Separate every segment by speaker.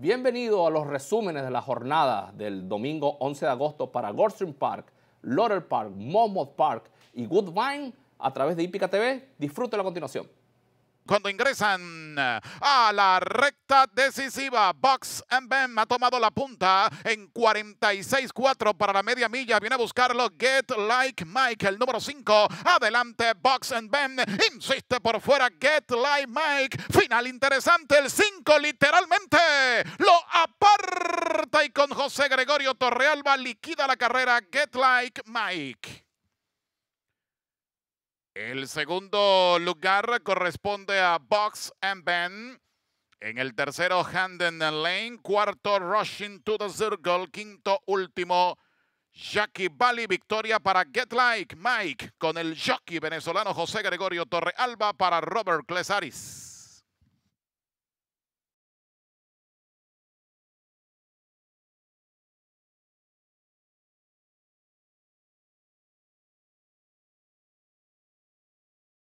Speaker 1: Bienvenido a los resúmenes
Speaker 2: de la jornada del domingo 11 de agosto para Goldstream Park, Laurel Park, Monmouth Park y Woodbine a través de IPICA TV. Disfrute la continuación cuando
Speaker 3: ingresan eh, a la recta decisiva. Box and Ben ha tomado la punta en 46-4 para la media milla. Viene a buscarlo Get Like Mike, el número 5. Adelante Box and Ben Insiste por fuera Get Like Mike. Final interesante. El 5 literalmente lo aparta y con José Gregorio Torrealba liquida la carrera Get Like Mike. El segundo lugar corresponde a Box and Ben. En el tercero, Handen Lane. Cuarto, Rushing to the Circle. Quinto, último, Jackie Bali. Victoria para Get Like Mike con el jockey venezolano José Gregorio Torrealba para Robert Clesaris.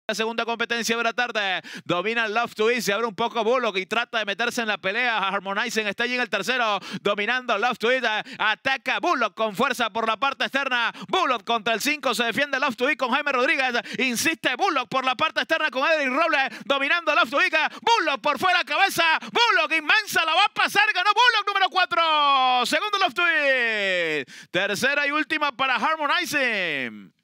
Speaker 1: La segunda competencia de la tarde. Domina
Speaker 2: Love to Eat. Se abre un poco Bullock y trata de meterse en la pelea. Harmonizing está allí en el tercero. Dominando Love to Eat. Ataca Bullock con fuerza por la parte externa. Bullock contra el 5. Se defiende Love to Eat con Jaime Rodríguez. Insiste Bullock por la parte externa con Edric Robles. Dominando Love to Eat. Bullock por fuera cabeza. Bullock inmensa. La va a pasar. Ganó Bullock número 4. Segundo Love to Eat. Tercera y última para Harmonizing.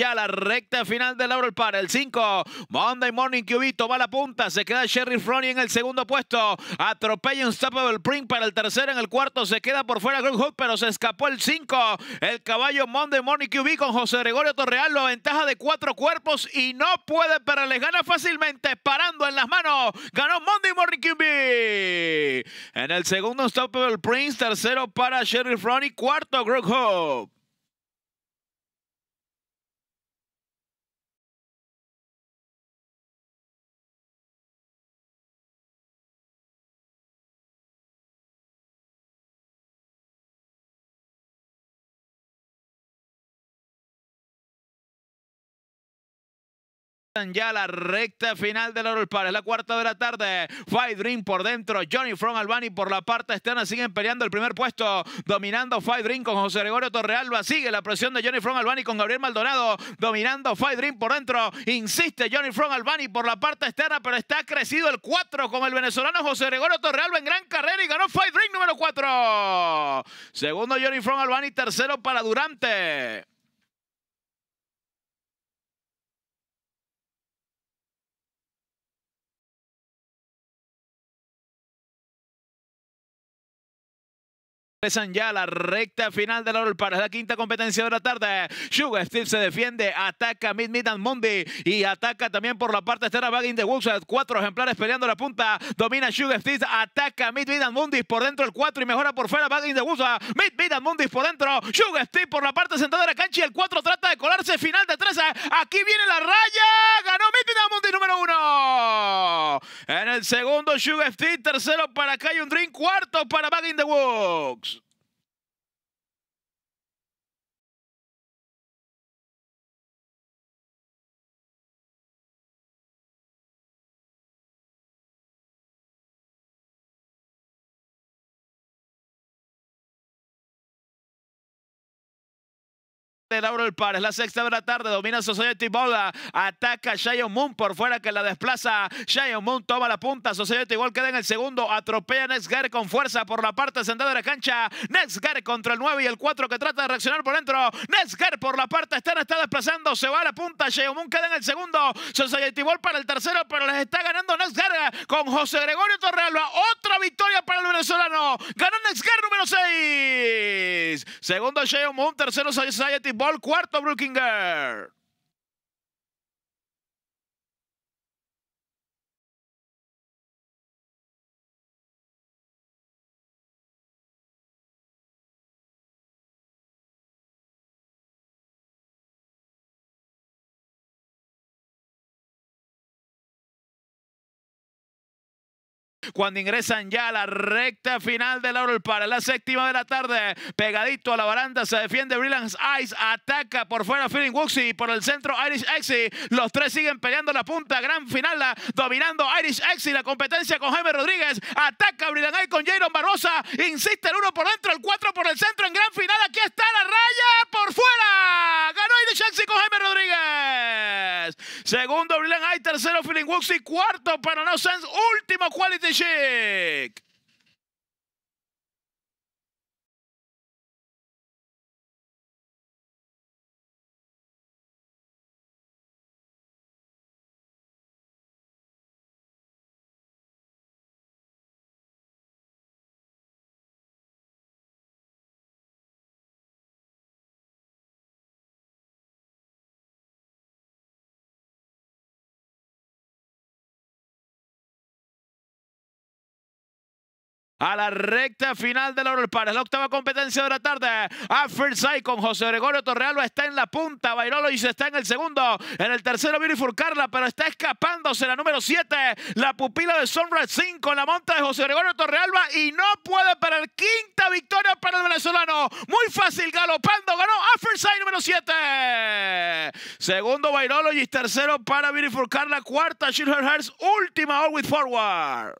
Speaker 1: ya la recta final de Laurel para el 5. Monday Morning QB, toma la punta. Se
Speaker 2: queda Sherry Froney en el segundo puesto. Atropella Unstoppable Print para el tercero. En el cuarto se queda por fuera Greg hope pero se escapó el 5. El caballo Monday Morning QB con José Gregorio Torreal. La ventaja de cuatro cuerpos y no puede, pero les gana fácilmente. Parando en las manos. Ganó Monday Morning QB. En el segundo Unstoppable Prince. Tercero
Speaker 1: para Sherry Froney, Cuarto Greg Hope. Ya la recta final del Oro Par, es la cuarta
Speaker 2: de la tarde. Fight Dream por dentro, Johnny From Albani por la parte externa siguen peleando el primer puesto, dominando Five Dream con José Gregorio Torrealba. Sigue la presión de Johnny From Albani con Gabriel Maldonado, dominando Fight Dream por dentro. Insiste Johnny From Albani por la parte externa, pero está crecido el 4 con el venezolano José Gregorio Torrealba en gran carrera y ganó Five Dream número 4. Segundo Johnny From Albani, tercero para Durante.
Speaker 1: Empezan ya la recta final del oro para la quinta competencia de la tarde. Sugar Steve se defiende,
Speaker 2: ataca Mid Mid and Mundi y ataca también por la parte externa Bagging the Woods. Cuatro ejemplares peleando la punta. Domina Sugar Steve, ataca Mid Mid and Mundi por dentro el cuatro y mejora por fuera Bagging the Woods. Mid Mid and por dentro. Sugar Steve por la parte sentada de la cancha y el cuatro trata de colarse. Final de 13. Aquí viene la raya. Ganó Mid Mid and Mundi número uno En el segundo Sugar Steve, tercero para un Dream, cuarto para Bagging the Woods.
Speaker 1: de Laurel par, Es la sexta de la
Speaker 2: tarde. Domina Society Bola. Ataca Shion Moon por fuera que la desplaza. Shion Moon toma la punta. Society Ball queda en el segundo. Atropella nesger con fuerza por la parte sentada de la cancha. nesger contra el 9 y el 4 que trata de reaccionar por dentro. nesger por la parte externa está desplazando. Se va a la punta. Shion Moon queda en el segundo. Society Ball para el tercero, pero les está ganando nesger con José Gregorio Torrealba. Otro victoria para el venezolano. Ganó Nexgar número 6. Segundo Shea Moon, tercero Society Ball, cuarto Brookinger.
Speaker 1: cuando ingresan ya a la recta final del Laurel para la séptima
Speaker 2: de la tarde. Pegadito a la baranda se defiende Brilliance Ice, ataca por fuera Feeling Wuxi y por el centro Irish Exy Los tres siguen peleando la punta, gran final dominando Irish Exi la competencia con Jaime Rodríguez. Ataca Brilliance Ice con Jaron Barbosa, insiste el uno por dentro, el cuatro por el centro en gran final. Aquí está la raya por fuera. Ganó Irish Exi con Jaime Rodríguez. Segundo, brillan Hay. Tercero, Feeling Woods. Y cuarto, no
Speaker 1: sense Último, Quality Check. a la recta final de la Park. Es la
Speaker 2: octava competencia de la tarde. Afferside con José Gregorio Torrealba está en la punta. se está en el segundo. En el tercero Beautiful Carla, pero está escapándose la número 7. La pupila de Sunrise 5 la monta de José Gregorio Torrealba y no puede parar. Quinta victoria para el venezolano. Muy fácil, galopando. Ganó Afferside número 7. Segundo y tercero para Beautiful Carla. Cuarta Shield Última All With
Speaker 1: Forward.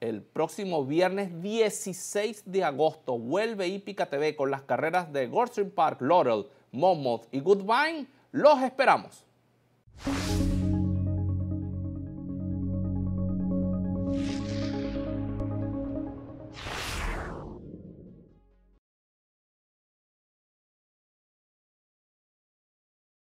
Speaker 1: el próximo viernes
Speaker 2: 16 de agosto vuelve Hípica TV con las carreras de Goldstream Park, Laurel, Monmouth y Goodbye. Los esperamos.